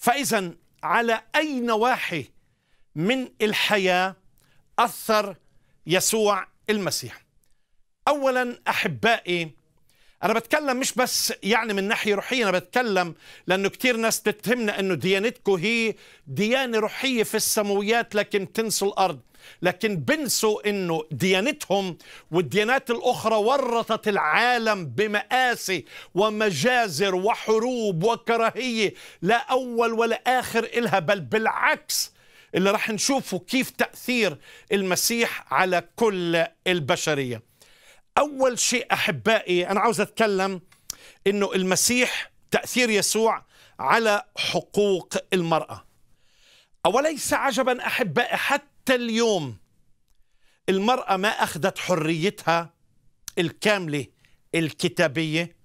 فإذا على أي نواحي من الحياة أثر يسوع المسيح أولا أحبائي انا بتكلم مش بس يعني من ناحيه روحيه انا بتكلم لانه كثير ناس تتهمنا انه ديانتكم هي ديانه روحيه في السماويات لكن بتنسوا الارض لكن بنسوا انه ديانتهم والديانات الاخرى ورطت العالم بمآسي ومجازر وحروب وكراهيه لا اول ولا اخر الها بل بالعكس اللي راح نشوفه كيف تاثير المسيح على كل البشريه أول شيء أحبائي أنا عاوز أتكلم أنه المسيح تأثير يسوع على حقوق المرأة أوليس عجبا أحبائي حتى اليوم المرأة ما أخذت حريتها الكاملة الكتابية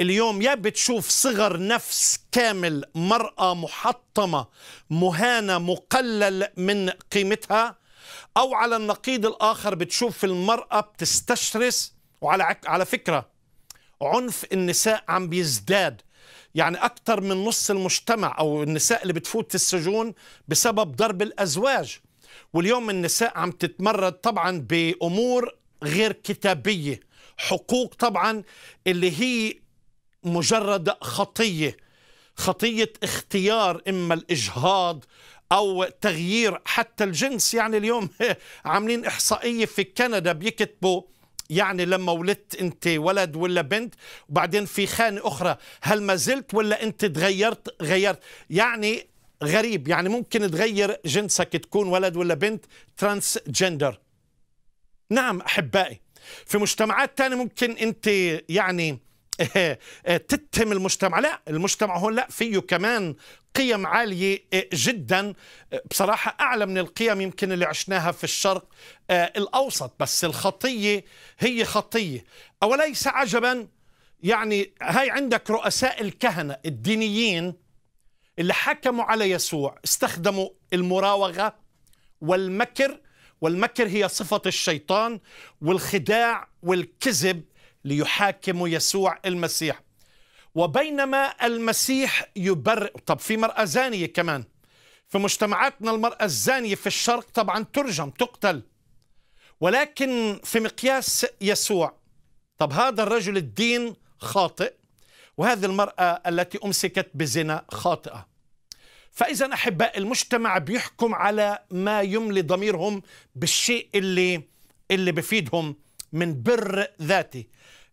اليوم يا بتشوف صغر نفس كامل مرأة محطمة مهانة مقلل من قيمتها أو على النقيض الآخر بتشوف المرأة بتستشرس وعلى على فكرة عنف النساء عم بيزداد يعني أكثر من نص المجتمع أو النساء اللي بتفوت السجون بسبب ضرب الأزواج واليوم النساء عم تتمرد طبعا بأمور غير كتابية حقوق طبعا اللي هي مجرد خطية خطية اختيار إما الإجهاض او تغيير حتى الجنس يعني اليوم عاملين احصائيه في كندا بيكتبوا يعني لما ولدت انت ولد ولا بنت وبعدين في خانه اخرى هل ما زلت ولا انت تغيرت غيرت يعني غريب يعني ممكن تغير جنسك تكون ولد ولا بنت ترانس جندر نعم احبائي في مجتمعات تانية ممكن انت يعني إيه، إيه، تتهم المجتمع لا المجتمع هون لا فيه كمان قيم عالية إيه، جدا بصراحة أعلى من القيم يمكن اللي عشناها في الشرق الأوسط بس الخطية هي خطية أوليس عجبا يعني هاي عندك رؤساء الكهنة الدينيين اللي حكموا على يسوع استخدموا المراوغة والمكر والمكر هي صفة الشيطان والخداع والكذب ليحاكموا يسوع المسيح وبينما المسيح يبر طب في مرأة زانية كمان في مجتمعاتنا المرأة الزانية في الشرق طبعا ترجم تقتل ولكن في مقياس يسوع طب هذا الرجل الدين خاطئ وهذه المرأة التي أمسكت بزنا خاطئة فإذا أحباء المجتمع بيحكم على ما يملي ضميرهم بالشيء اللي اللي بفيدهم من بر ذاتي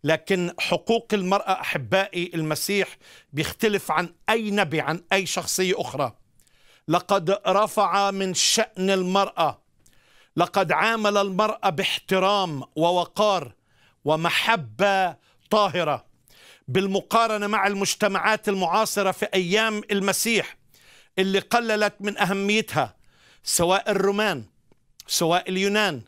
لكن حقوق المرأة أحبائي المسيح بيختلف عن أي نبي عن أي شخصية أخرى لقد رفع من شأن المرأة لقد عامل المرأة باحترام ووقار ومحبة طاهرة بالمقارنة مع المجتمعات المعاصرة في أيام المسيح اللي قللت من أهميتها سواء الرومان سواء اليونان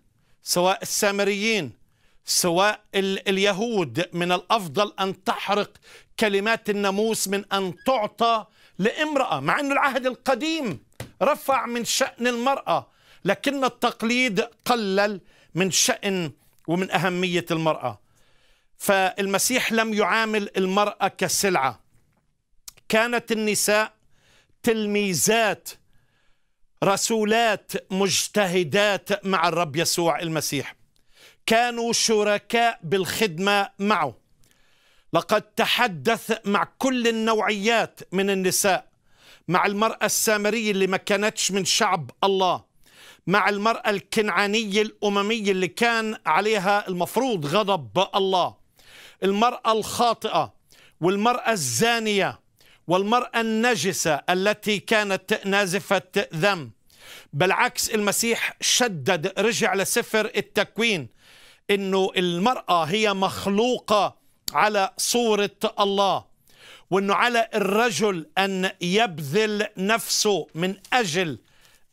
سواء السامريين سواء اليهود من الافضل ان تحرق كلمات الناموس من ان تعطى لامراه مع انه العهد القديم رفع من شان المراه لكن التقليد قلل من شان ومن اهميه المراه فالمسيح لم يعامل المراه كسلعه كانت النساء تلميذات رسولات مجتهدات مع الرب يسوع المسيح كانوا شركاء بالخدمة معه لقد تحدث مع كل النوعيات من النساء مع المرأة السامرية اللي ما كانتش من شعب الله مع المرأة الكنعانية الأممية اللي كان عليها المفروض غضب الله المرأة الخاطئة والمرأة الزانية والمرأة النجسة التي كانت نازفة ذنب بالعكس المسيح شدد رجع لسفر التكوين انه المراه هي مخلوقه على صوره الله وانه على الرجل ان يبذل نفسه من اجل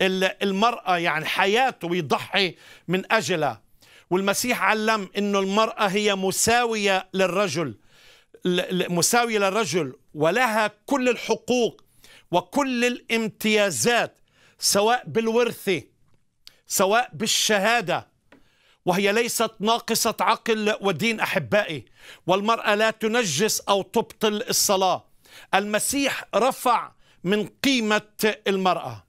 المراه يعني حياته ويضحي من اجلها والمسيح علم انه المراه هي مساويه للرجل مساويه للرجل ولها كل الحقوق وكل الامتيازات سواء بالورثه سواء بالشهاده وهي ليست ناقصة عقل ودين أحبائي والمرأة لا تنجس أو تبطل الصلاة المسيح رفع من قيمة المرأة